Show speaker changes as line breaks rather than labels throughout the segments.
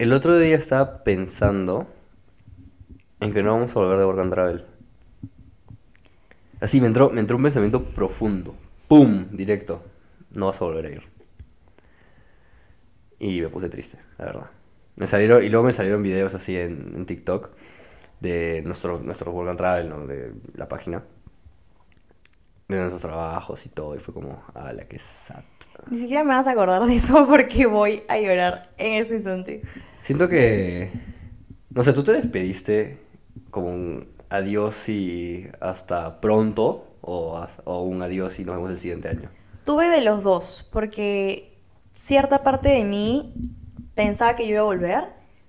El otro día estaba pensando en que no vamos a volver de Work Travel. Así me entró, entró un pensamiento profundo. ¡Pum! Directo. No vas a volver a ir. Y me puse triste, la verdad. Me salieron, y luego me salieron videos así en, TikTok de nuestro, nuestro Work Travel, de la página de nuestros trabajos y todo, y fue como, a la que Ni siquiera
me vas a acordar de eso porque voy a llorar en este instante.
Siento que, no sé, tú te despediste como un adiós y hasta pronto, o, o un adiós y nos vemos el siguiente año.
Tuve de los dos, porque cierta parte de mí pensaba que yo iba a volver,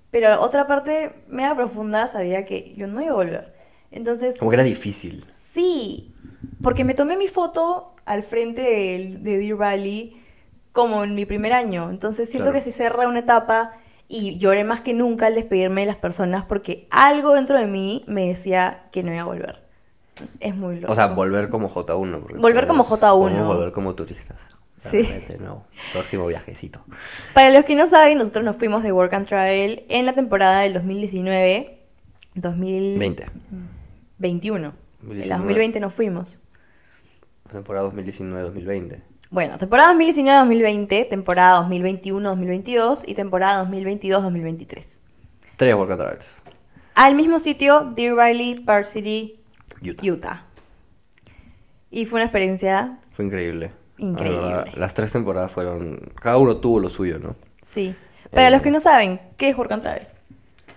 pero otra parte media profunda sabía que yo no iba a volver. Entonces... Como
que era difícil.
Sí, porque me tomé mi foto al frente de, Deer Valley como en mi primer año. Entonces siento que se cierra una etapa y lloré más que nunca al despedirme de las personas porque algo dentro de mí me decía que no iba a volver. Es muy loco. O sea,
volver como J1. Volver como J1. Volver como turistas.
Sí. próximo viajecito. Para los que no saben, nosotros nos fuimos de Work and Travel en la temporada del 2019. 2020 21. En la 2020 nos fuimos.
Temporada 2019-2020.
Bueno, temporada 2019-2020, temporada 2021-2022 y temporada 2022-2023. Tres
Travels.
Al mismo sitio, Deer Valley, Park City, Utah. Y fue una experiencia... Fue increíble. Increíble.
las tres temporadas fueron... Cada uno tuvo lo suyo, ¿no?
Sí. Para los que no saben, ¿qué es Work Travel?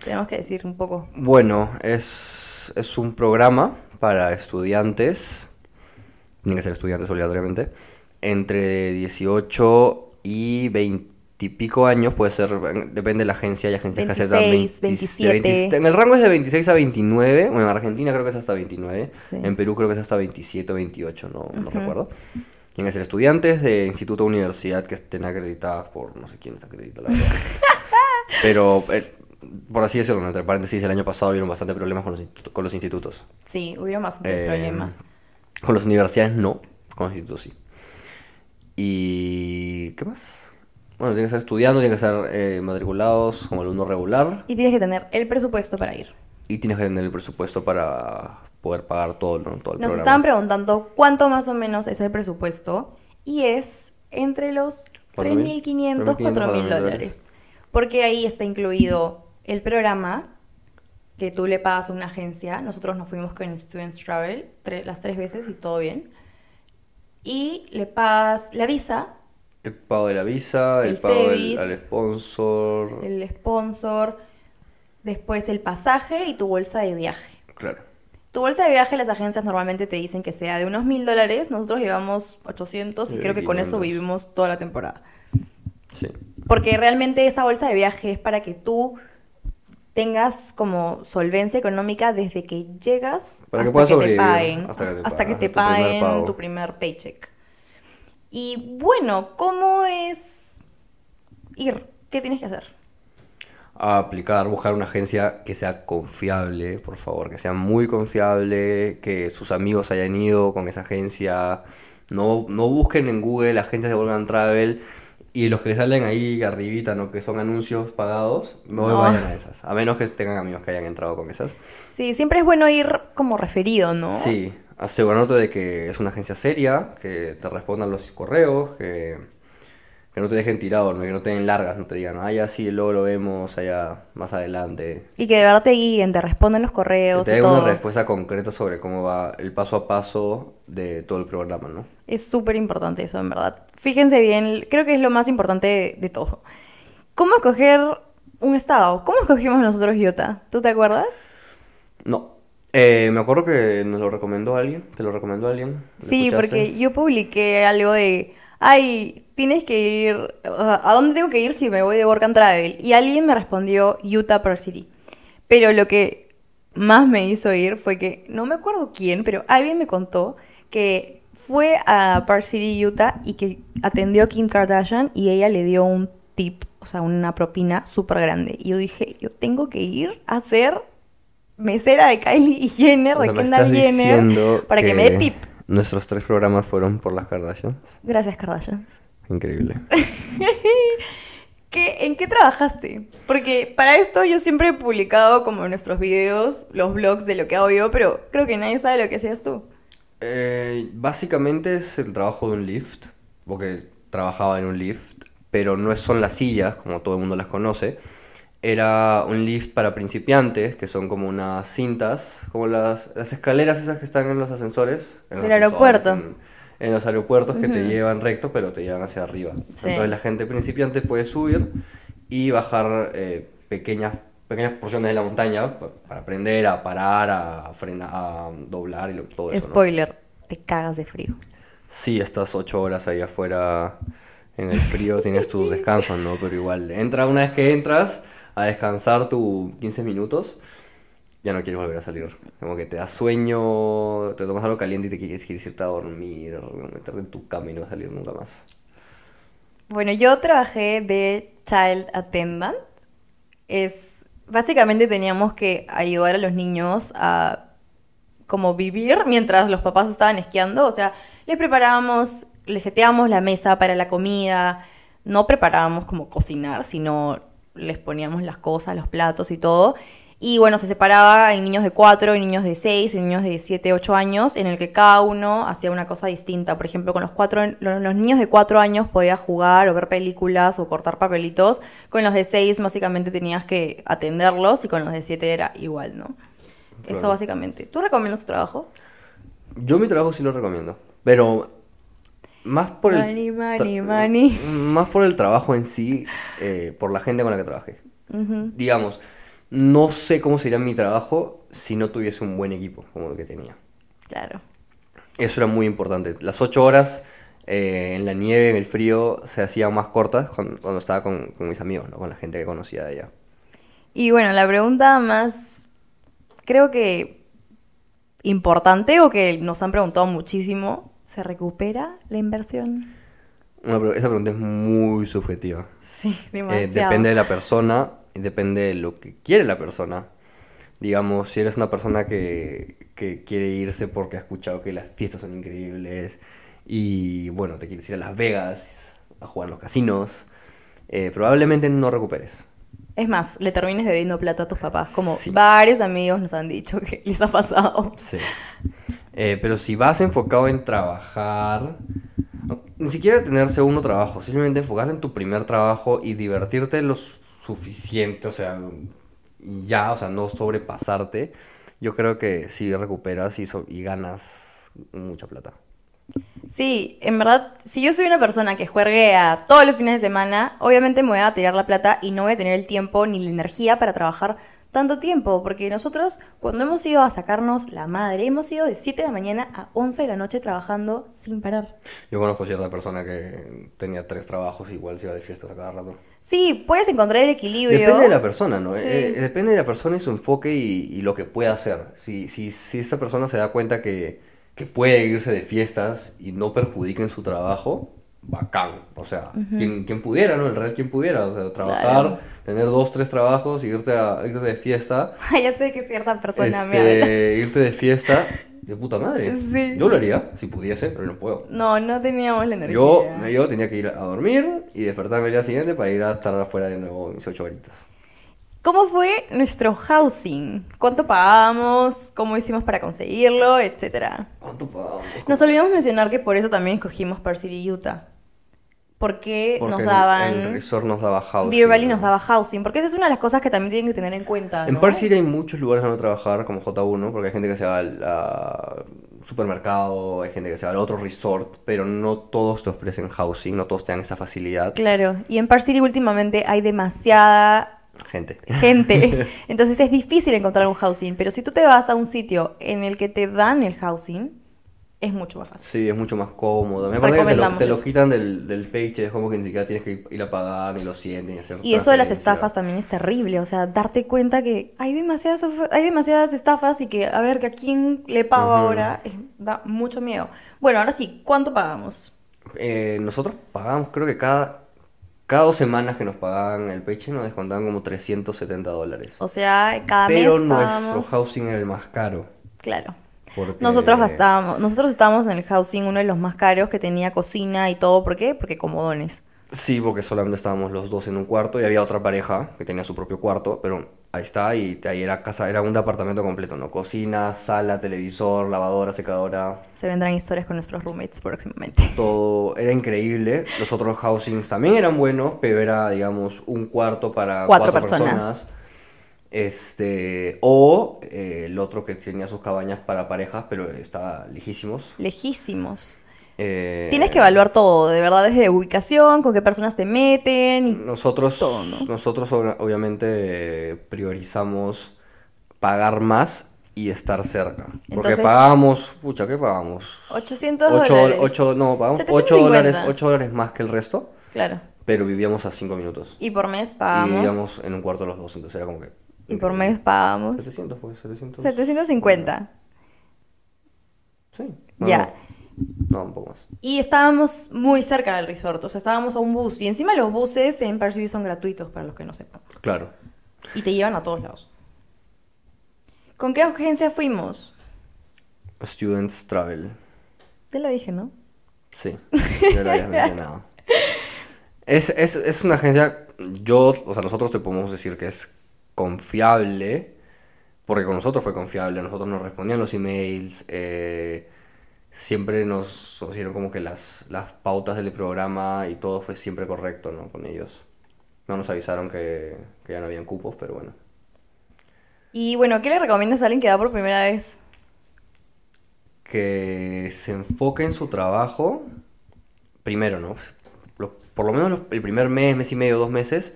Tenemos que decir un poco.
Bueno, es, es un programa para estudiantes, tienen que ser estudiantes obligatoriamente, entre 18 y 20 y pico años, puede ser, depende de la agencia, hay agencias que aceptan 27. en el rango es de 26 a 29, bueno, en Argentina creo que es hasta 29, en Perú creo que es hasta 27 28, no, no recuerdo. Tienen que ser estudiantes de instituto o universidad que estén acreditadas por, no sé quién está la verdad. Pero eh, por así decirlo, entre paréntesis, el año pasado hubieron bastantes problemas con los, con los institutos.
Sí, hubo bastantes eh, problemas.
Con las universidades no, con los institutos sí. ¿Y qué más? Bueno, tienes que estar estudiando, tienes que estar eh, matriculados como alumno regular.
Y tienes que tener el presupuesto para ir.
Y tienes que tener el presupuesto para poder pagar todo, ¿no? todo el Nos estaban
preguntando cuánto más o menos es el presupuesto y es entre los 3.500, y 4.000 dólares. Porque ahí está incluido el programa que tú le pagas a una agencia, nosotros nos fuimos con Students Travel las tres veces y todo bien. Y le pagas la visa.
El pago de la visa, el, pago del, al sponsor.
El sponsor, después el pasaje y tu bolsa de viaje. Claro. Tu bolsa de viaje, las agencias normalmente te dicen que sea de unos mil dólares. Nosotros llevamos 800 y, eh, creo que con eso vivimos toda la temporada. Sí. Porque realmente esa bolsa de viaje es para que tú tengas como solvencia económica desde que llegas hasta, que te paguen, tu primer, paycheck. Y bueno, ¿cómo es ir? ¿Qué tienes que hacer?
aplicar, buscar una agencia que sea confiable, por favor, que sea muy confiable, que sus amigos hayan ido con esa agencia. No, no busquen en Google agencias de Volgan Travel y los que salen ahí arribita, ¿no? Que son anuncios pagados, no, vayan a esas. A menos que tengan amigos que hayan entrado con esas.
Sí, siempre es bueno ir como referido, ¿no? Sí,
asegurándote de que es una agencia seria, que te respondan los correos, que, que no te dejen tirado, que no te den largas, no te digan, ah, ya sí, luego lo vemos allá más adelante.
Y que de verdad te guíen, te respondan los correos. te den una
respuesta concreta sobre cómo va el paso a paso de todo el programa, ¿no?
Es súper importante eso, en verdad fíjense bien, creo que es lo más importante de, todo. ¿Cómo escoger un estado? ¿Cómo escogimos nosotros Utah? ¿Tú te acuerdas?
No. Eh, me acuerdo que nos lo recomendó alguien, te lo recomendó alguien. sí, porque
yo publiqué algo de, ay, tienes que ir, ¿a dónde tengo que ir si me voy de Work and Travel? Y alguien me respondió Utah per City. Pero lo que más me hizo ir fue que, no me acuerdo quién, pero alguien me contó que fue a Park City, Utah y que atendió a Kim Kardashian y ella le dio un tip, o sea, una propina súper grande. Y yo dije, yo tengo que ir a ser mesera de Kylie Jenner, de Kendall Jenner, para que, me dé tip.
Nuestros tres programas fueron por las Kardashians.
Gracias, Kardashians.
Increíble.
¿En qué trabajaste? Porque para esto yo siempre he publicado como nuestros videos, los blogs de lo que hago yo, pero creo que nadie sabe lo que hacías tú.
Eh, básicamente es el trabajo de un lift, porque trabajaba en un lift, pero no son las sillas, como todo el mundo las conoce. Era un lift para principiantes, que son como unas cintas, como las, escaleras esas que están en los ascensores. En los el aeropuerto. En, los aeropuertos que te llevan recto, pero te llevan hacia arriba. Entonces la gente principiante puede subir y bajar eh, pequeñas pequeñas porciones de la montaña para aprender a parar, a frenar, a doblar y todo eso. Spoiler,
te cagas de frío.
Sí, estás ocho horas ahí afuera en el frío, tienes tus descansos, ¿no? Pero igual, entra una vez que entras a descansar tus 15 minutos, ya no quieres volver a salir. Como que te da sueño, te tomas algo caliente y te quieres, irte a dormir, o meterte en tu cama y no a salir nunca más.
Bueno, yo trabajé de Child Attendant. Es básicamente teníamos que ayudar a los niños a como vivir mientras los papás estaban esquiando. O sea, les preparábamos, les seteábamos la mesa para la comida, no preparábamos como cocinar, sino les poníamos las cosas, los platos y todo. Y bueno, se separaba en niños de 4, en niños de 6, en niños de 7, 8 años, en el que cada uno hacía una cosa distinta. Por ejemplo, con los, cuatro, los, niños de 4 años podías jugar o ver películas o cortar papelitos. Con los de 6 básicamente tenías que atenderlos y con los de 7 era igual, ¿no? Eso básicamente. ¿Tú recomiendas tu trabajo?
Yo mi trabajo sí lo recomiendo, pero más por el... Money, Más por el trabajo en sí, eh, por la gente con la que trabajé. Digamos no sé cómo sería mi trabajo si no tuviese un buen equipo como lo que tenía. Claro. Eso era muy importante. Las ocho horas eh, en la nieve, en el frío, se hacían más cortas cuando, estaba con, mis amigos, con la gente que conocía allá.
Y bueno, la pregunta más, creo que importante o que nos han preguntado muchísimo, ¿se recupera la inversión?
esa pregunta es muy subjetiva.
Sí, eh, demasiado. depende de la
persona, depende de lo que quiere la persona. Digamos, si eres una persona que, quiere irse porque ha escuchado que las fiestas son increíbles y bueno, te quieres ir a Las Vegas a jugar en los casinos, eh, probablemente no recuperes.
Es más, le termines debiendo plata a tus papás, como varios amigos nos han dicho que les ha pasado.
Sí. Eh, pero si vas enfocado en trabajar, ni siquiera tener segundo trabajo, simplemente enfocarte en tu primer trabajo y divertirte los suficiente, o sea, ya, o sea, no sobrepasarte, yo creo que sí recuperas y, y ganas mucha plata.
Sí, en verdad, si yo soy una persona que juegue a todos los fines de semana, obviamente me voy a tirar la plata y no voy a tener el tiempo ni la energía para trabajar tanto tiempo, porque nosotros cuando hemos ido a sacarnos la madre, hemos ido de 7 de la mañana a 11 de la noche trabajando sin parar.
Yo conozco cierta persona que tenía tres trabajos, igual se iba de fiestas a cada rato.
Sí, puedes encontrar el equilibrio. Depende de la
persona, ¿no? Eh, eh, depende de la persona y su enfoque y, lo que pueda hacer. Si, si, si, esa persona se da cuenta que, que, puede irse de fiestas y no perjudiquen su trabajo, bacán. O sea, quien, quien, pudiera, ¿no? El real quien pudiera. O sea, trabajar tener dos, tres trabajos, irte, irte de fiesta.
ya sé que cierta persona me me este,
Irte de fiesta, de puta madre. Yo lo haría, si pudiese, pero no puedo.
No, no teníamos la energía. Yo,
yo tenía que ir a dormir y despertarme el día siguiente para ir a estar afuera de nuevo mis ocho horitas.
¿Cómo fue nuestro housing? ¿Cuánto pagamos? ¿Cómo hicimos para conseguirlo? Etcétera. ¿Cuánto pagamos? Nos olvidamos mencionar que por eso también escogimos Parcel y Utah. Porque nos daban. El,
resort nos daba housing. Deer Valley
nos daba housing. Porque esa es una de las cosas que también tienen que tener en cuenta. En ¿no?
City hay muchos lugares donde trabajar, como J1, porque hay gente que se va al supermercado, hay gente que se va al otro resort, pero no todos te ofrecen housing, no todos te dan esa facilidad.
Claro, y en Park City últimamente hay demasiada
Gente. Gente.
Entonces es difícil encontrar un housing, pero si tú te vas a un sitio en el que te dan el housing, es mucho más
fácil. Sí, es mucho más cómodo. Me parece que te lo, quitan del, del peche es como que ni siquiera tienes que ir a pagar, ni lo sienten, Y eso de las estafas
también es terrible, o sea, darte cuenta que hay demasiadas, hay demasiadas estafas y que a ver que a quién le pago ahora da mucho miedo. Bueno, ahora sí, ¿cuánto pagamos?
Eh, nosotros pagamos, creo que cada, cada dos semanas que nos pagaban el peche nos descontaban como 370 dólares. O
sea, cada mes Pero nuestro
housing era el más caro. Claro. Nosotros estábamos
nosotros estábamos en el housing, uno de los más caros, que tenía cocina y todo. ¿Por qué? Porque comodones. Sí,
porque solamente estábamos los dos en un cuarto y había otra pareja que tenía su propio cuarto, pero ahí está y ahí era casa, era un departamento completo, ¿no? Cocina, sala, televisor, lavadora, secadora.
Se vendrán historias con nuestros roommates próximamente.
Todo era increíble. Los otros housings también eran buenos, pero era, digamos, un cuarto para cuatro, personas este, o eh, el otro que tenía sus cabañas para parejas, pero estaba lejísimos.
Lejísimos.
Eh, Tienes que
evaluar todo, de verdad, desde ubicación, con qué personas te meten.
nosotros, nosotros obviamente priorizamos pagar más y estar cerca. Porque pagábamos, pagamos, pucha, ¿qué pagamos?
800 8, dólares. no, pagamos 8
dólares, más que el resto. Claro. Pero vivíamos a 5 minutos. Y por mes pagamos. Y vivíamos en un cuarto de los dos, entonces era como que.
Y por mes pagamos. 700,
pues, 700. 750.
Sí. ya. No, un poco más. Y estábamos muy cerca del resort, o sea, estábamos a un bus. Y encima los buses en Park son gratuitos, para los que no sepan. Claro. Y te llevan a todos lados. ¿Con qué agencia fuimos?
Students Travel.
Te lo dije, ¿no?
Sí, ya lo habías mencionado. Es, es, es una agencia, yo, o sea, nosotros te podemos decir que es confiable, porque con nosotros fue confiable, nosotros nos respondían los emails, eh, siempre nos hicieron como que las, las pautas del programa y todo fue siempre correcto ¿no? con ellos. No nos avisaron que, que ya no habían cupos, pero bueno.
Y bueno, ¿qué le recomiendas a alguien que va por primera vez?
Que se enfoque en su trabajo primero, ¿no? Por lo menos el primer mes, mes y medio, dos meses,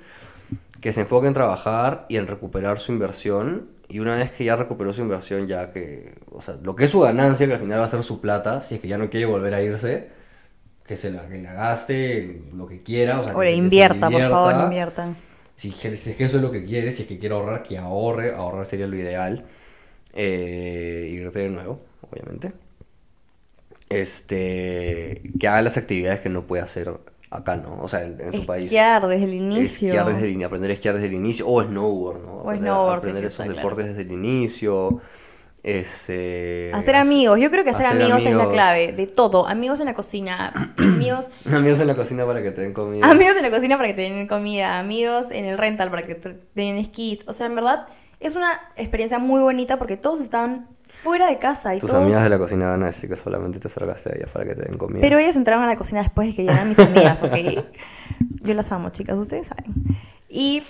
que se enfoque en trabajar y en recuperar su inversión. Y una vez que ya recuperó su inversión, ya que, o sea, lo que es su ganancia, que al final va a ser su plata, si es que ya no quiere volver a irse, que se la, gaste, lo que quiera. O, sea, invierta, por favor, inviertan. Si, es que eso es lo que quiere, si es que quiere ahorrar, que ahorre, ahorrar sería lo ideal. Eh, de nuevo, obviamente. Este, que haga las actividades que no puede hacer acá, ¿no? O sea, en, su país. Esquiar
desde el inicio. Esquiar desde
el, aprender a esquiar desde el inicio. O snowboard,
¿no? O snowboard. Aprender
esos deportes desde el inicio. Es, este, hacer amigos.
Yo creo que hacer, amigos, es la clave de todo. Amigos en la cocina, amigos.
amigos en la cocina para que te den comida. Amigos
en la cocina para que te den comida. Amigos en el rental para que te den esquís. O sea, en verdad es una experiencia muy bonita porque todos estaban fuera de casa. Y Tus amigas de la
cocina van a decir que solamente te acercaste a ellas para que te den comida. Pero ellas
entraron a la cocina después de que llegaran mis amigas, ¿ok? Yo las amo, chicas, ustedes saben. Y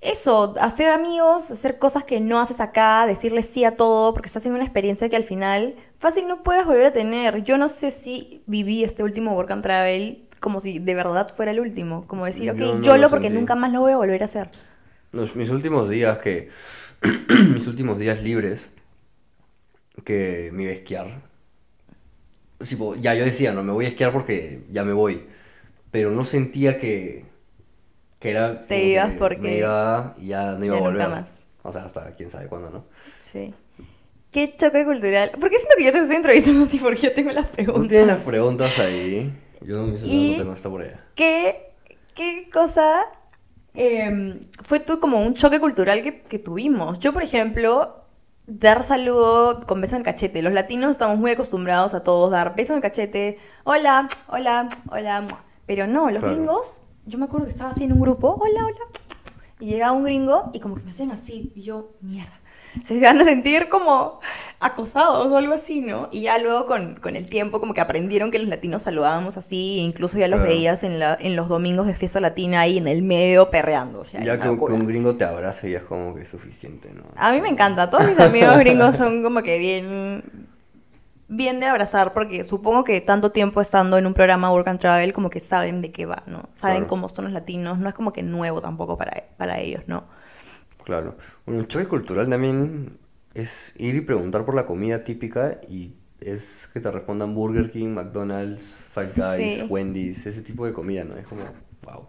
eso, hacer amigos, hacer cosas que no haces acá, decirles sí a todo, porque estás en una experiencia que al final fácil no puedes volver a tener. Yo no sé si viví este último Work Travel como si de verdad fuera el último. Como decir, ok, yo lo, porque nunca más lo voy a volver a hacer
los, mis últimos días que. mis últimos días libres. Que me iba a esquiar. ya yo decía, no me voy a esquiar porque ya me voy. Pero no sentía que. Que era. Te ibas porque. Me iba y ya no iba a volver. Nunca más. O sea, hasta quién sabe cuándo, ¿no?
Sí. ¿Qué choque cultural? ¿Por qué siento que yo te estoy entrevistando a Porque yo tengo las preguntas. Tú tienes las
preguntas ahí. Yo no me estoy no está por ahí.
¿Qué, ¿Qué cosa Em, fue todo como un choque cultural que, tuvimos. Yo, por ejemplo, dar saludo con beso en el cachete. Los latinos estamos muy acostumbrados a todos dar beso en el cachete. Hola, hola, hola. Pero no, los gringos, yo me acuerdo que estaba así en un grupo, hola, hola, y llega un gringo y como que me hacen así. Y yo, mierda. Se van a sentir como acosados o algo así, ¿no? Y ya luego con, el tiempo como que aprendieron que los latinos saludábamos así. E incluso ya los veías en, la, en los domingos de fiesta latina ahí en el medio perreando. ya que, un
gringo te abraza ya es como que suficiente,
¿no? A mí me encanta. Todos mis amigos gringos son como que bien bien de abrazar porque supongo que tanto tiempo estando en un programa Work and Travel como que saben de qué va, ¿no? Saben cómo son los latinos, no es como que nuevo tampoco para, para ellos,
¿no? Claro. un choque cultural también es ir y preguntar por la comida típica y es que te respondan Burger King, McDonald's, Five Guys, Wendy's, ese tipo de comida, ¿no? Es como,
wow.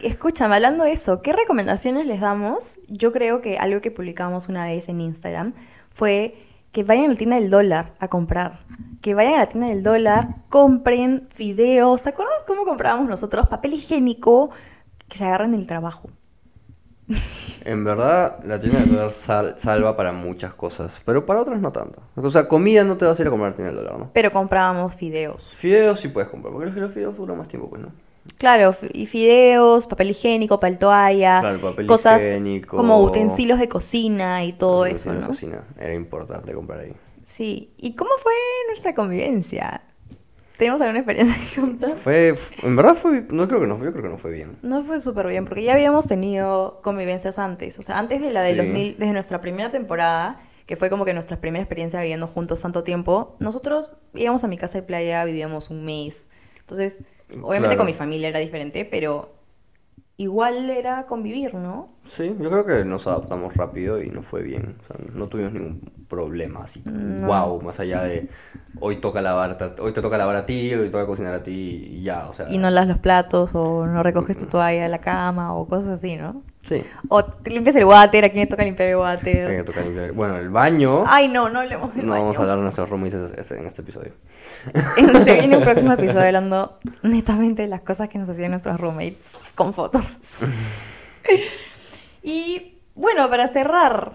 Escúchame, hablando de eso, ¿qué recomendaciones les damos? Yo creo que algo que publicamos una vez en Instagram fue que vayan a la tienda del dólar a comprar. Que vayan a la tienda del dólar, compren fideos. ¿Te acuerdas cómo comprábamos nosotros papel higiénico? Que se agarren el trabajo.
En verdad, la tienda del dólar salva para muchas cosas, pero para otras no tanto. O sea, comida no te va a ir a comprar a la tienda del
dólar, ¿no? Pero comprábamos fideos.
Fideos sí puedes comprar, porque los fideos duran más tiempo, pues, ¿no?
Claro, y fideos, papel higiénico, papel toalla, cosas como utensilios de cocina y todo eso, ¿no?
era importante comprar ahí.
Sí, ¿y cómo fue nuestra convivencia? ¿Tenemos alguna experiencia juntos?
Fue, en verdad fue, no creo que no fue, creo que no fue bien.
No fue súper bien, porque ya habíamos tenido convivencias antes, o sea, antes de la de los mil, desde nuestra primera temporada, que fue como que nuestra primera experiencia viviendo juntos tanto tiempo, nosotros íbamos a mi casa de playa, vivíamos un mes, entonces, mm, obviamente con mi familia era diferente, pero igual era convivir, ¿no?
Sí, yo creo que nos adaptamos rápido y no fue bien. no tuvimos ningún problema así. Wow, más allá de hoy toca lavar, hoy te toca lavar a ti, hoy toca cocinar a ti y ya, o sea. Y no
las los platos o no recoges tu toalla de la cama o cosas así, ¿no? Sí. O limpias el water, a quién le toca limpiar el water.
Bueno, el baño. Ay, no, no hablemos del no baño. No vamos a hablar de nuestros roommates en este episodio. Se viene un próximo episodio
hablando netamente de las cosas que nos hacían nuestros roommates con fotos. y bueno, para cerrar.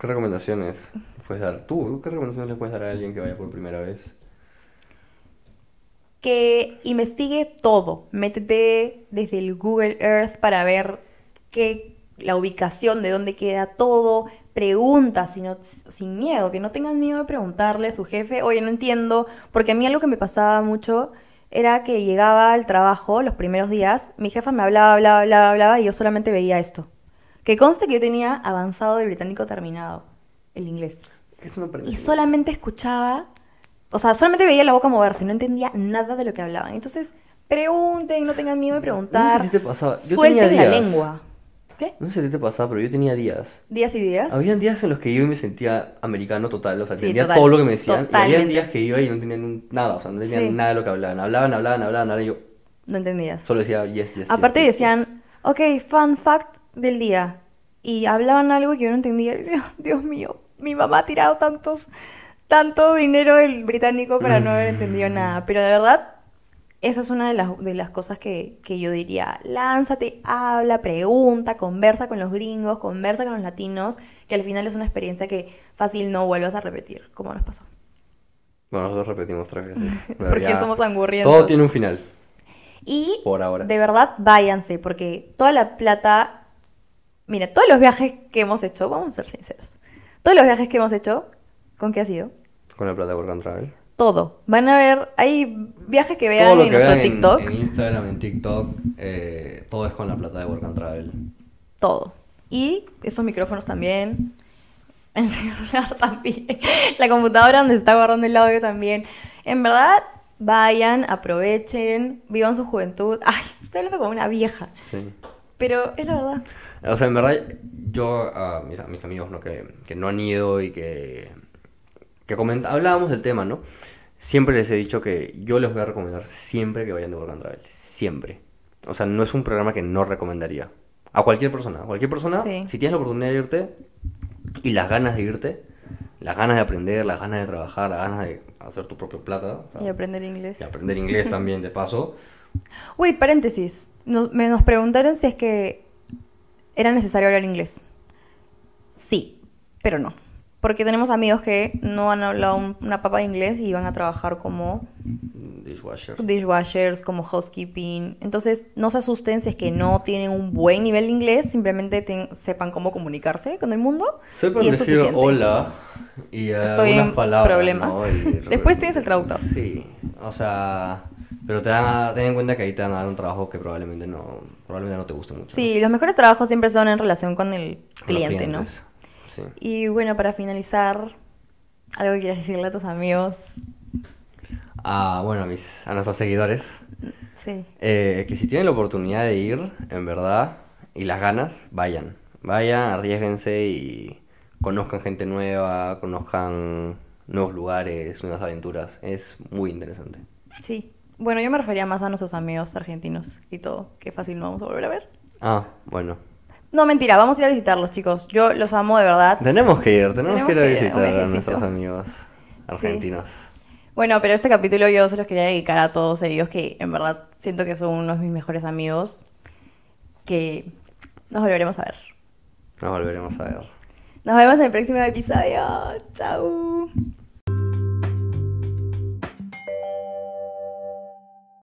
¿Qué recomendaciones puedes dar? ¿Tú qué recomendaciones le puedes dar a alguien que vaya por primera vez?
que investigue todo. Métete desde el Google Earth para ver que la ubicación, de dónde queda todo, pregunta sin miedo, que no tengan miedo de preguntarle a su jefe, oye, no entiendo, porque a mí algo que me pasaba mucho era que llegaba al trabajo los primeros días, mi jefa me hablaba, hablaba, hablaba, y yo solamente veía esto. Que conste que yo tenía avanzado del británico terminado, el inglés. y solamente escuchaba, o sea, solamente veía la boca moverse, no entendía nada de lo que hablaban. Entonces, pregunten, no tengan miedo de preguntar.
suelten la lengua. No sé si te pasaba, pero yo tenía días.
¿Días y días?
Habían días en los que yo me sentía americano total, o sea, entendía todo lo que me decían. Y había días que iba y no tenían nada, o sea, no tenían nada de lo que hablaban. Hablaban, hablaban, hablaban, hablaban, y yo...
No entendías. Solo decía yes, yes, Aparte decían, ok, fun fact del día. Y hablaban algo que yo no entendía. Dios mío, mi mamá ha tirado tantos, tanto dinero del británico para no haber entendido nada. Pero de verdad, esa es una de las, cosas que, yo diría, lánzate, habla, pregunta, conversa con los gringos, conversa con los latinos, que al final es una experiencia que fácil no vuelvas a repetir, como nos pasó.
No, nosotros repetimos tres veces. porque somos angurrientos. Todo tiene un final. Y
de verdad, váyanse, porque toda la plata, mira, todos los viajes que hemos hecho, vamos a ser sinceros, todos los viajes que hemos hecho, ¿con qué ha sido?
Con la plata por Travel
todo. Van a ver, hay viajes que vean en nuestro TikTok. En,
Instagram, en TikTok, eh, todo es con la plata de Work and Travel.
Todo. Y estos micrófonos también. El celular también. La computadora donde se está guardando el audio también. En verdad, vayan, aprovechen, vivan su juventud. Ay, estoy hablando como una vieja. Sí. Pero es la verdad.
O sea, en verdad, yo a mis, amigos Que, que no han ido y que hablábamos del tema, ¿no? Siempre les he dicho que yo les voy a recomendar siempre que vayan de Work Travel, siempre. O sea, no es un programa que no recomendaría. A cualquier persona, a cualquier persona, si tienes la oportunidad de irte y las ganas de irte, las ganas de aprender, las ganas de trabajar, las ganas de hacer tu propio plata. y aprender
inglés. Y aprender inglés también, de paso. Wait, paréntesis. me, nos preguntaron si es que era necesario hablar inglés. Sí, pero no. Porque tenemos amigos que no han hablado una papa de inglés y van a trabajar como dishwashers, como housekeeping. Entonces, no se asusten si es que no tienen un buen nivel de inglés, simplemente sepan cómo comunicarse con el mundo. Sepan decir hola
y Estoy problemas. Después tienes el traductor. Sí, o sea, pero te ten en cuenta que ahí te van a dar un trabajo que probablemente no, probablemente no te guste mucho.
Sí, los mejores trabajos siempre son en relación con el cliente, ¿no? Y bueno, para finalizar, ¿algo que quieras decirle a tus amigos?
Ah, bueno, a, mis, a nuestros seguidores. Sí. Eh, que si tienen la oportunidad de ir, en verdad, y las ganas, vayan. Vayan, arriesguense y conozcan gente nueva, conozcan nuevos lugares, nuevas aventuras. Es muy interesante.
Sí. Bueno, yo me refería más a nuestros amigos argentinos y todo, que fácil nos vamos a volver a ver.
Ah, bueno.
No, mentira, vamos a ir a visitarlos, chicos. Yo los amo de verdad. Tenemos que ir, tenemos, que ir a visitar a nuestros
amigos argentinos.
Bueno, pero este capítulo yo se los quería dedicar a todos ellos que en verdad siento que son unos de mis mejores amigos que nos volveremos a ver.
Nos volveremos a
ver. Nos vemos en el próximo episodio. Chao.